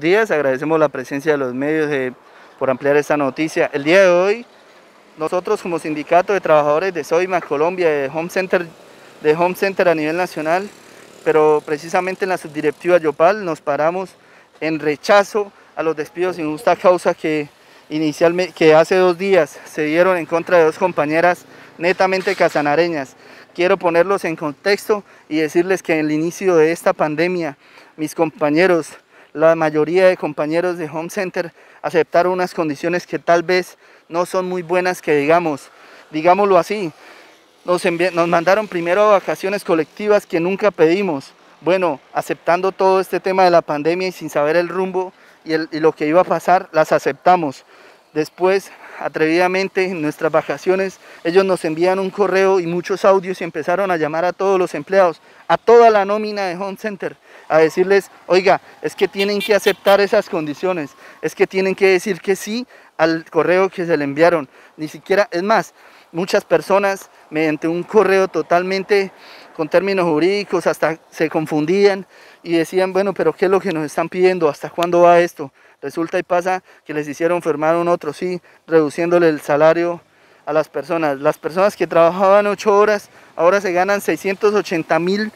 días, agradecemos la presencia de los medios eh, por ampliar esta noticia. El día de hoy, nosotros como sindicato de trabajadores de Soima Colombia, de Home Center, de Home a nivel nacional, pero precisamente en la subdirectiva Yopal nos paramos en rechazo a los despidos sin justa causa que inicialmente, que hace dos días se dieron en contra de dos compañeras netamente casanareñas. Quiero ponerlos en contexto y decirles que en el inicio de esta pandemia, mis compañeros la mayoría de compañeros de Home Center aceptaron unas condiciones que tal vez no son muy buenas que digamos, digámoslo así. Nos, nos mandaron primero vacaciones colectivas que nunca pedimos. Bueno, aceptando todo este tema de la pandemia y sin saber el rumbo y lo que iba a pasar, las aceptamos. Después, atrevidamente, en nuestras vacaciones, ellos nos envían un correo y muchos audios y empezaron a llamar a todos los empleados, a toda la nómina de Home Center, a decirles, oiga, es que tienen que aceptar esas condiciones, es que tienen que decir que sí al correo que se le enviaron. Ni siquiera, es más, muchas personas mediante un correo totalmente con términos jurídicos, hasta se confundían y decían, bueno, pero ¿qué es lo que nos están pidiendo? ¿Hasta cuándo va esto? Resulta y pasa que les hicieron firmar un otro sí, reduciéndole el salario a las personas. Las personas que trabajaban ocho horas ahora se ganan 680 mil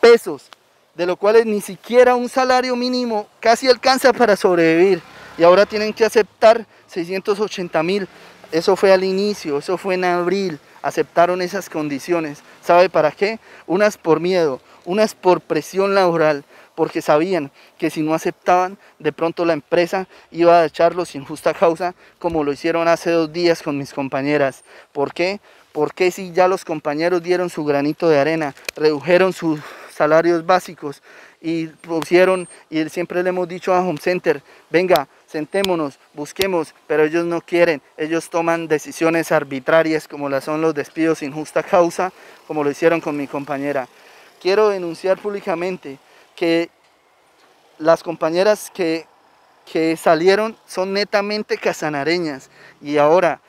pesos, de lo cual ni siquiera un salario mínimo casi alcanza para sobrevivir. Y ahora tienen que aceptar 680 mil. Eso fue al inicio, eso fue en abril. Aceptaron esas condiciones. ¿Sabe para qué? Unas por miedo, unas por presión laboral porque sabían que si no aceptaban, de pronto la empresa iba a echarlos sin justa causa, como lo hicieron hace dos días con mis compañeras. ¿Por qué? Porque si ya los compañeros dieron su granito de arena, redujeron sus salarios básicos y pusieron, y siempre le hemos dicho a Home Center, venga, sentémonos, busquemos, pero ellos no quieren, ellos toman decisiones arbitrarias como las son los despidos sin justa causa, como lo hicieron con mi compañera. Quiero denunciar públicamente que las compañeras que, salieron son netamente casanareñas y ahora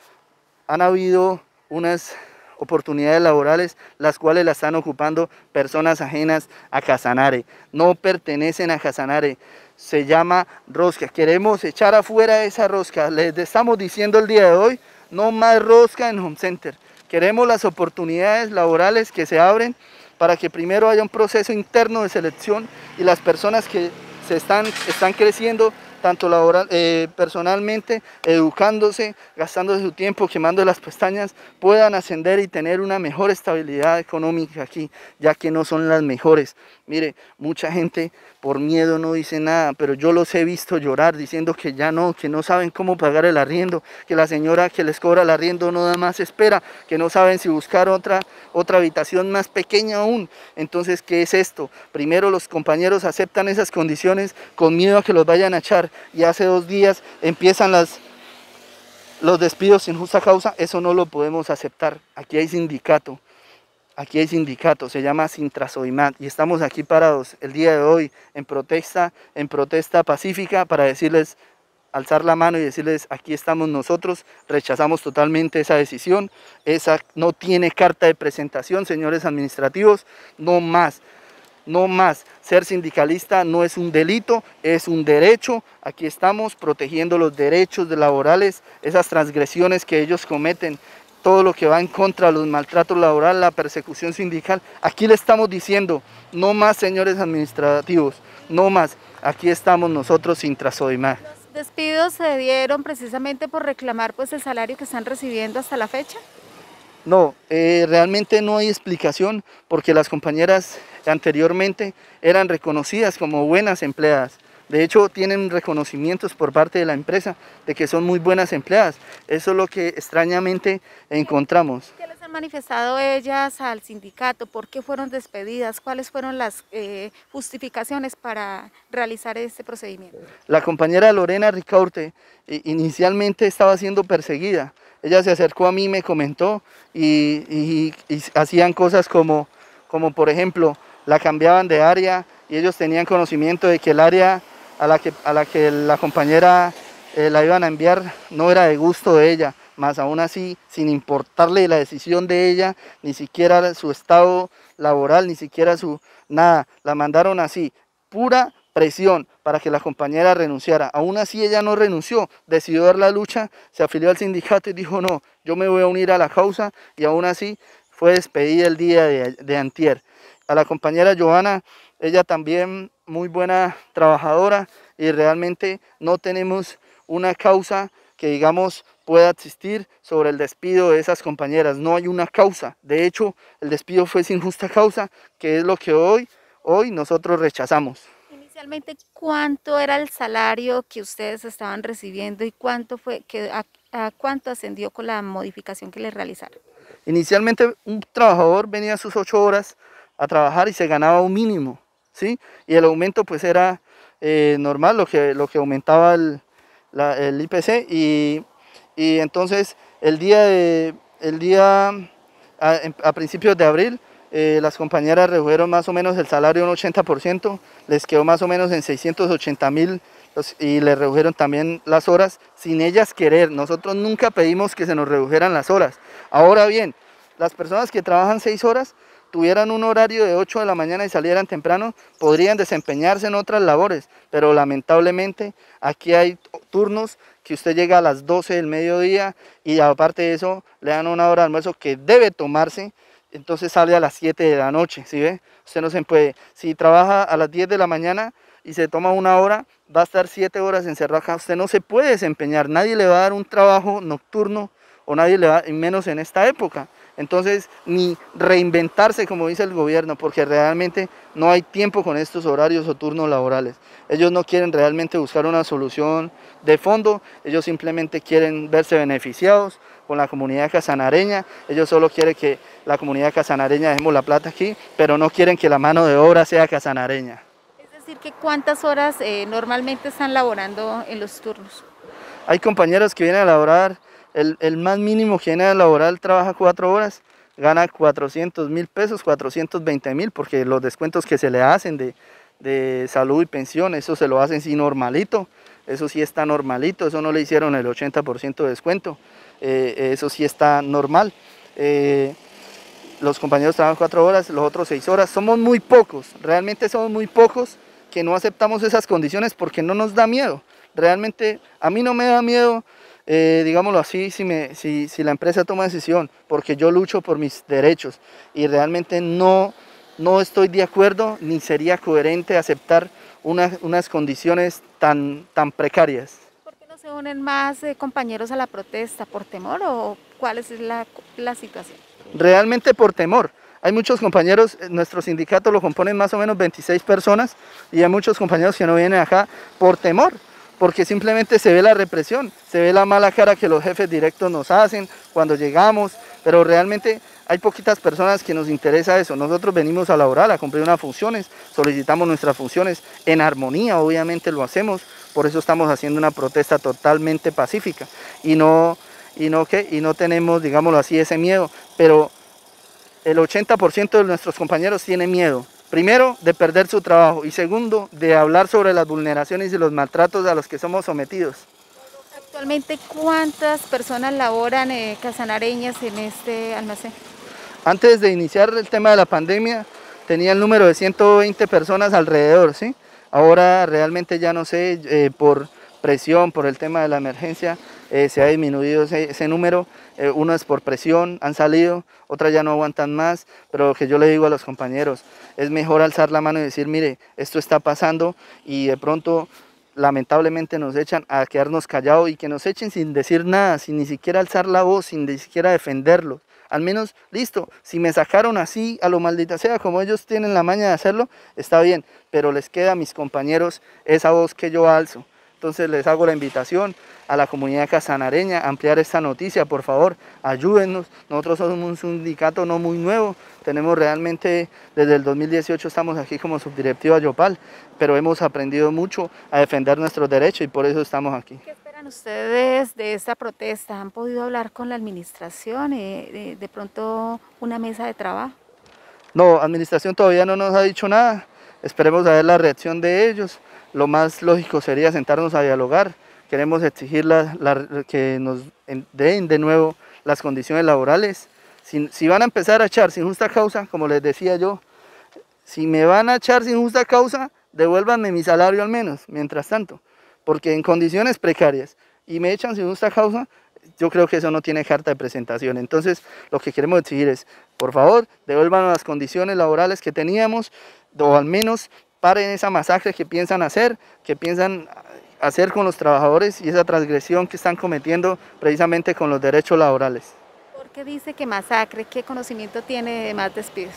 han habido unas oportunidades laborales, las cuales las están ocupando personas ajenas a Casanare. No pertenecen a Casanare, se llama rosca. Queremos echar afuera esa rosca. Les estamos diciendo el día de hoy, no más rosca en Home Center. Queremos las oportunidades laborales que se abren para que primero haya un proceso interno de selección y las personas que se están, están creciendo tanto laboral, eh, personalmente, educándose, gastando su tiempo, quemando las pestañas, puedan ascender y tener una mejor estabilidad económica aquí, ya que no son las mejores. Mire, mucha gente por miedo no dice nada, pero yo los he visto llorar diciendo que ya no, que no saben cómo pagar el arriendo, que la señora que les cobra el arriendo no da más espera, que no saben si buscar otra, otra habitación más pequeña aún. Entonces, ¿qué es esto? Primero los compañeros aceptan esas condiciones con miedo a que los vayan a echar y hace dos días empiezan los despidos sin justa causa, eso no lo podemos aceptar. Aquí hay sindicato, aquí hay sindicato, se llama Sintrasoimat y estamos aquí parados el día de hoy en protesta, en protesta pacífica para decirles alzar la mano y decirles aquí estamos nosotros, rechazamos totalmente esa decisión, esa no tiene carta de presentación, señores administrativos, no más no más. Ser sindicalista no es un delito, es un derecho. Aquí estamos protegiendo los derechos laborales, esas transgresiones que ellos cometen, todo lo que va en contra de los maltratos laborales, la persecución sindical. Aquí le estamos diciendo, no más señores administrativos, no más. Aquí estamos nosotros sin más. ¿Los despidos se dieron precisamente por reclamar pues, el salario que están recibiendo hasta la fecha? No, eh, realmente no hay explicación porque las compañeras anteriormente eran reconocidas como buenas empleadas. De hecho, tienen reconocimientos por parte de la empresa de que son muy buenas empleadas. Eso es lo que extrañamente encontramos. ¿Qué les han manifestado ellas al sindicato? ¿Por qué fueron despedidas? ¿Cuáles fueron las eh, justificaciones para realizar este procedimiento? La compañera Lorena Ricaurte eh, inicialmente estaba siendo perseguida ella se acercó a mí, me comentó y, hacían cosas como, como, por ejemplo, la cambiaban de área y ellos tenían conocimiento de que el área a la que, a la, que la compañera eh, la iban a enviar no era de gusto de ella, más aún así, sin importarle la decisión de ella, ni siquiera su estado laboral, ni siquiera su nada, la mandaron así, pura presión para que la compañera renunciara. Aún así ella no renunció, decidió dar la lucha, se afilió al sindicato y dijo no, yo me voy a unir a la causa y aún así fue despedida el día de, antier. A la compañera Joana, ella también muy buena trabajadora y realmente no tenemos una causa que digamos pueda existir sobre el despido de esas compañeras. No hay una causa. De hecho, el despido fue sin justa causa, que es lo que hoy, hoy nosotros rechazamos inicialmente cuánto era el salario que ustedes estaban recibiendo y cuánto fue que a, cuánto ascendió con la modificación que les realizaron. Inicialmente un trabajador venía sus ocho horas a trabajar y se ganaba un mínimo, ¿sí? Y el aumento pues era eh, normal, lo que, lo que aumentaba el, IPC y, entonces el día, el día a principios de abril eh, las compañeras redujeron más o menos el salario un 80%, les quedó más o menos en 680 mil y le redujeron también las horas sin ellas querer. Nosotros nunca pedimos que se nos redujeran las horas. Ahora bien, las personas que trabajan 6 horas tuvieran un horario de 8 de la mañana y salieran temprano, podrían desempeñarse en otras labores, pero lamentablemente aquí hay turnos que usted llega a las 12 del mediodía y aparte de eso le dan una hora de almuerzo que debe tomarse entonces sale a las 7 de la noche, ¿sí ve? Usted no se puede, si trabaja a las 10 de la mañana y se toma una hora, va a estar 7 horas encerrado acá, usted no se puede desempeñar, nadie le va a dar un trabajo nocturno o nadie le va, menos en esta época. Entonces, ni reinventarse, como dice el gobierno, porque realmente no hay tiempo con estos horarios o turnos laborales. Ellos no quieren realmente buscar una solución de fondo, ellos simplemente quieren verse beneficiados con la comunidad casanareña. Ellos solo quieren que la comunidad casanareña dejemos la plata aquí, pero no quieren que la mano de obra sea casanareña. Es decir, que ¿cuántas horas eh, normalmente están laborando en los turnos? Hay compañeros que vienen a laborar, el, más mínimo que viene a laborar trabaja cuatro horas, gana 400 mil pesos, 420 mil, porque los descuentos que se le hacen de, de salud y pensión, eso se lo hacen sin normalito eso sí está normalito, eso no le hicieron el 80% de descuento, eh, eso sí está normal. Eh, los compañeros trabajan cuatro horas, los otros seis horas, somos muy pocos, realmente somos muy pocos que no aceptamos esas condiciones porque no nos da miedo. Realmente a mí no me da miedo, eh, digámoslo así, si, me, si, si la empresa toma decisión, porque yo lucho por mis derechos y realmente no no estoy de acuerdo ni sería coherente aceptar unas, unas condiciones tan, tan precarias. ¿Por qué no se unen más eh, compañeros a la protesta? ¿Por temor o cuál es la, la situación? Realmente por temor. Hay muchos compañeros, eh, nuestro sindicato lo componen más o menos 26 personas y hay muchos compañeros que no vienen acá por temor, porque simplemente se ve la represión, se ve la mala cara que los jefes directos nos hacen cuando llegamos, pero realmente hay poquitas personas que nos interesa eso. Nosotros venimos a laborar, a cumplir unas funciones, solicitamos nuestras funciones en armonía, obviamente lo hacemos, por eso estamos haciendo una protesta totalmente pacífica y no, y no, Y no tenemos, digámoslo así, ese miedo, pero el 80% de nuestros compañeros tiene miedo. Primero, de perder su trabajo y segundo, de hablar sobre las vulneraciones y los maltratos a los que somos sometidos. Actualmente, ¿cuántas personas laboran en eh, casanareñas en este almacén? Antes de iniciar el tema de la pandemia, tenía el número de 120 personas alrededor, ¿sí? Ahora realmente ya no sé, eh, por presión, por el tema de la emergencia, eh, se ha disminuido ese, número. Eh, es por presión han salido, otras ya no aguantan más, pero lo que yo le digo a los compañeros, es mejor alzar la mano y decir, mire, esto está pasando y de pronto lamentablemente nos echan a quedarnos callados y que nos echen sin decir nada, sin ni siquiera alzar la voz, sin ni siquiera defenderlo. Al menos, listo, si me sacaron así a lo maldita sea, como ellos tienen la maña de hacerlo, está bien, pero les queda a mis compañeros esa voz que yo alzo. Entonces les hago la invitación a la comunidad casanareña a ampliar esta noticia, por favor, ayúdennos. Nosotros somos un sindicato no muy nuevo, tenemos realmente, desde el 2018 estamos aquí como subdirectiva Yopal, pero hemos aprendido mucho a defender nuestros derechos y por eso estamos aquí ustedes de esta protesta? ¿Han podido hablar con la administración? Eh, ¿De pronto una mesa de trabajo? No, administración todavía no nos ha dicho nada. Esperemos a ver la reacción de ellos. Lo más lógico sería sentarnos a dialogar. Queremos exigir que nos den de nuevo las condiciones laborales. si van a empezar a echar sin justa causa, como les decía yo, si me van a echar sin justa causa, devuélvanme mi salario al menos, mientras tanto porque en condiciones precarias y me echan sin justa causa, yo creo que eso no tiene carta de presentación. Entonces, lo que queremos decir es, por favor, devuelvan las condiciones laborales que teníamos, o al menos paren esa masacre que piensan hacer, que piensan hacer con los trabajadores y esa transgresión que están cometiendo precisamente con los derechos laborales. ¿Por qué dice que masacre? ¿Qué conocimiento tiene de más despidos?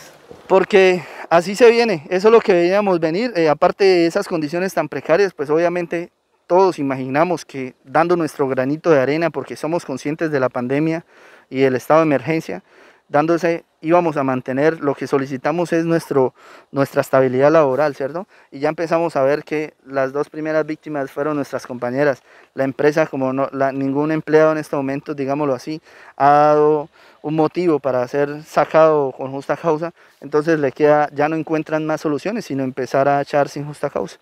Porque así se viene, eso es lo que veíamos venir, eh, aparte de esas condiciones tan precarias, pues obviamente todos imaginamos que dando nuestro granito de arena, porque somos conscientes de la pandemia y el estado de emergencia, dándose íbamos a mantener, lo que solicitamos es nuestro, nuestra estabilidad laboral, ¿cierto? Y ya empezamos a ver que las dos primeras víctimas fueron nuestras compañeras. La empresa, como no, ningún empleado en este momento, digámoslo así, ha dado un motivo para ser sacado con justa causa, entonces le queda, ya no encuentran más soluciones, sino empezar a echar sin justa causa.